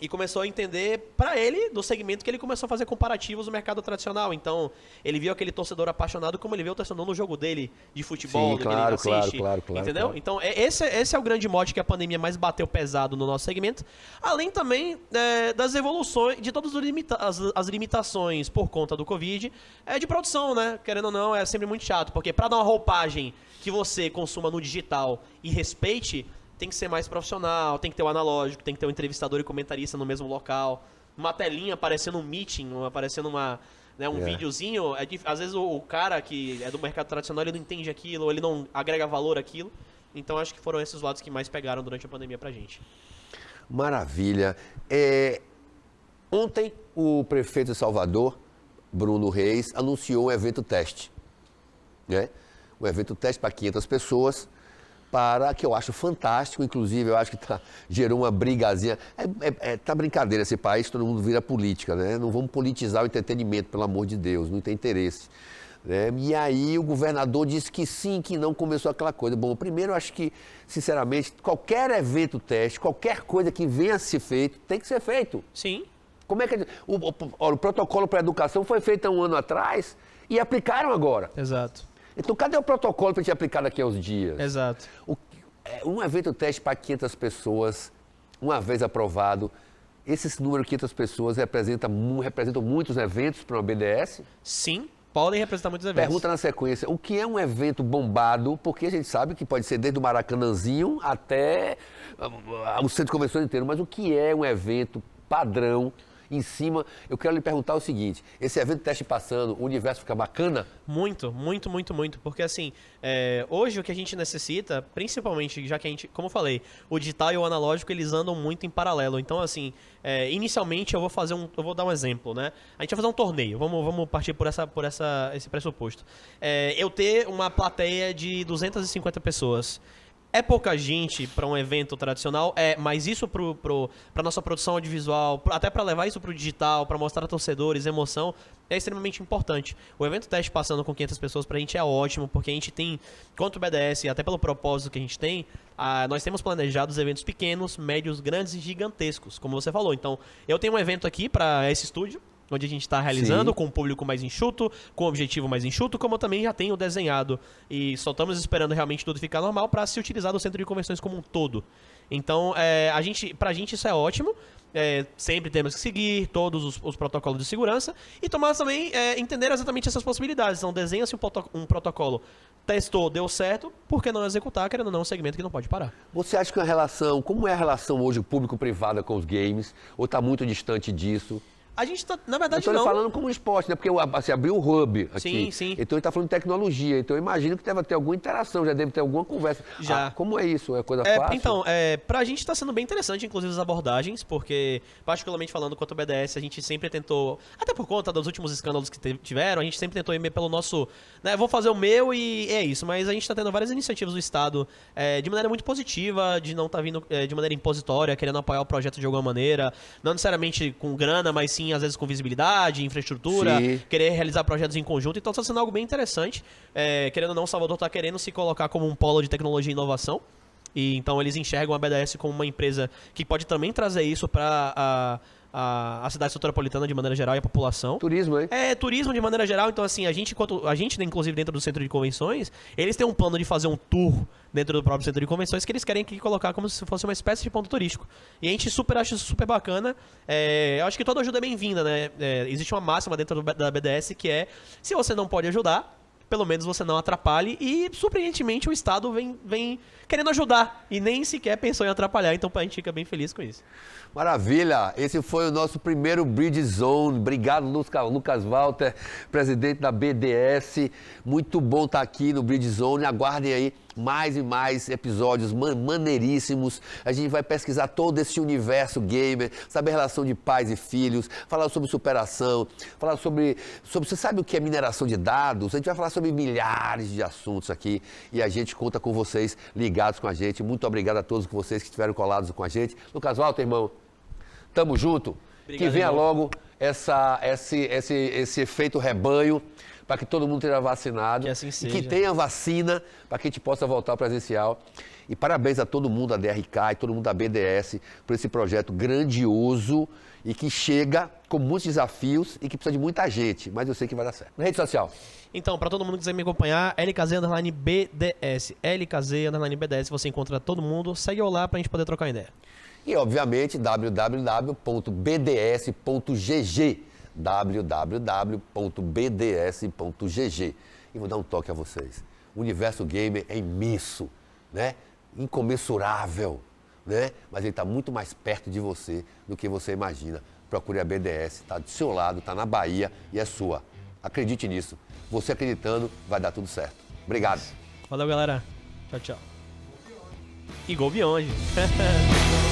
e começou a entender para ele do segmento que ele começou a fazer comparativos no mercado tradicional. Então, ele viu aquele torcedor apaixonado como ele viu o torcedor no jogo dele de futebol, Sim, claro, que ele assiste, claro, claro, claro, entendeu? Claro. Então, é, esse, esse é o grande mote que a pandemia mais bateu pesado no nosso segmento, além também é, das evoluções, de todas limita as, as, limitações por conta do Covid, é de produção, né? Querendo ou não, é sempre muito chato, porque para dar uma roupagem que você consuma no digital e respeite, tem que ser mais profissional, tem que ter o analógico, tem que ter o entrevistador e comentarista no mesmo local. Uma telinha aparecendo um meeting, aparecendo uma, né, um yeah. É. videozinho. É, às vezes o, o, cara que é do mercado tradicional ele não entende aquilo, ele não agrega valor aquilo. Então acho que foram esses lados que mais pegaram durante a pandemia pra gente. Maravilha. É, ontem o prefeito de Salvador, Bruno Reis, anunciou um evento teste. Né? Um evento teste para 500 pessoas para que eu acho fantástico, inclusive eu acho que tá, gerou uma brigazinha. É, é, é, tá brincadeira esse país, todo mundo vira política, né? Não vamos politizar o entretenimento, pelo amor de Deus, não tem interesse. Né? E aí o governador disse que sim, que não começou aquela coisa. Bom, primeiro eu acho que, sinceramente, qualquer evento teste, qualquer coisa que venha a ser feito, tem que ser feito. Sim. Como é que o, o, o protocolo para educação foi feito há um ano atrás e aplicaram agora. Exato. Então, cadê o protocolo para a gente aplicar daqui a uns dias? Exato. O, é, um é evento teste para 500 pessoas, uma vez aprovado, esse número 500 pessoas representa, representam muitos eventos para uma BDS? Sim, podem representar muitos eventos. Pergunta na sequência, o que é um evento bombado? Porque a gente sabe que pode ser desde o Maracanãzinho até ah, o centro de convenções inteiro, mas o que é um evento padrão em cima. Eu quero lhe perguntar o seguinte: esse evento teste passando, o universo fica bacana? Muito, muito, muito, muito. Porque assim, é, hoje o que a gente necessita, principalmente, já que a gente, como eu falei, o digital e o analógico eles andam muito em paralelo. Então, assim, é, inicialmente eu vou fazer um. Eu vou dar um exemplo, né? A gente vai fazer um torneio. Vamos, vamos partir por, essa, por essa, esse pressuposto. É, eu ter uma plateia de 250 pessoas é pouca gente para um evento tradicional, é, mas isso pro, pro, nossa produção audiovisual, até para levar isso para o digital, para mostrar a torcedores, emoção, é extremamente importante. O evento teste passando com 500 pessoas para a gente é ótimo, porque a gente tem, quanto o BDS, até pelo propósito que a gente tem, a, nós temos os eventos pequenos, médios, grandes e gigantescos, como você falou. Então, eu tenho um evento aqui para esse estúdio, onde a gente está realizando Sim. com um público mais enxuto, com um objetivo mais enxuto, como eu também já tenho desenhado. E só estamos esperando realmente tudo ficar normal para se utilizar do centro de convenções como um todo. Então, é, a gente, pra gente isso é ótimo. É, sempre temos que seguir todos os, os, protocolos de segurança e tomar também, é, entender exatamente essas possibilidades. Então, desenha-se um, um, protocolo, testou, deu certo, por que não executar, querendo ou não, um segmento que não pode parar. Você acha que a relação, como é a relação hoje público-privada com os games, ou está muito distante disso? A gente tá, na verdade, eu ele não. falando como esporte, né? Porque você assim, abriu o hub aqui. Sim, sim. Então ele tá falando de tecnologia. Então eu imagino que deve ter alguma interação, já deve ter alguma conversa. Já. Ah, como é isso? É coisa é, fácil? Então, é, pra gente tá sendo bem interessante, inclusive, as abordagens, porque, particularmente falando quanto ao BDS, a gente sempre tentou, até por conta dos últimos escândalos que tiveram, a gente sempre tentou ir pelo nosso, né? Vou fazer o meu e é isso. Mas a gente tá tendo várias iniciativas do Estado é, de maneira muito positiva, de não tá vindo é, de maneira impositória, querendo apoiar o projeto de alguma maneira. Não necessariamente com grana, mas sim assim, às vezes com visibilidade, infraestrutura, Sim. querer realizar projetos em conjunto. Então está sendo algo bem interessante. É, querendo ou não, Salvador está querendo se colocar como um polo de tecnologia e inovação. E então eles enxergam a BDS como uma empresa que pode também trazer isso para a a, a cidade metropolitana de maneira geral e a população. Turismo, hein? É, turismo de maneira geral. Então, assim, a gente, enquanto, a gente, né, inclusive dentro do centro de convenções, eles têm um plano de fazer um tour dentro do próprio centro de convenções que eles querem que colocar como se fosse uma espécie de ponto turístico. E a gente super acha isso super bacana. É, eu acho que toda ajuda é bem-vinda, né? É, existe uma máxima dentro do, da BDS que é: se você não pode ajudar, pelo menos você não atrapalhe. E, surpreendentemente, o Estado vem, vem querendo ajudar e nem sequer pensou em atrapalhar. Então, a gente fica bem feliz com isso. Maravilha! Esse foi o nosso primeiro Bridge Zone. Obrigado, Lucas Walter, presidente da BDS. Muito bom estar aqui no Bridge Zone. Aguardem aí mais e mais episódios man maneiríssimos. A gente vai pesquisar todo esse universo gamer, saber a relação de pais e filhos, falar sobre superação, falar sobre, sobre. Você sabe o que é mineração de dados? A gente vai falar sobre milhares de assuntos aqui e a gente conta com vocês ligados com a gente. Muito obrigado a todos vocês que estiveram colados com a gente. Lucas Walter, irmão, tamo junto. Obrigado, que venha irmão. logo essa, esse, esse, esse efeito rebanho para que todo mundo seja vacinado. Que assim e que tenha vacina para que a gente possa voltar ao presencial. E parabéns a todo mundo da DRK e todo mundo da BDS por esse projeto grandioso e que chega com muitos desafios e que precisa de muita gente, mas eu sei que vai dar certo. Na rede social. Então, para todo mundo que quiser me acompanhar, LKZ underline BDS. LKZ underline BDS, você encontra todo mundo. Segue eu lá para a gente poder trocar ideia. E, obviamente, www.bds.gg www.bds.gg. E vou dar um toque a vocês. O universo gamer é imenso, né? Incomensurável, né? Mas ele está muito mais perto de você do que você imagina. Procure a BDS, está do seu lado, está na Bahia e é sua. Acredite nisso. Você acreditando, vai dar tudo certo. Obrigado. Valeu, galera. Tchau, tchau. E gol <laughs>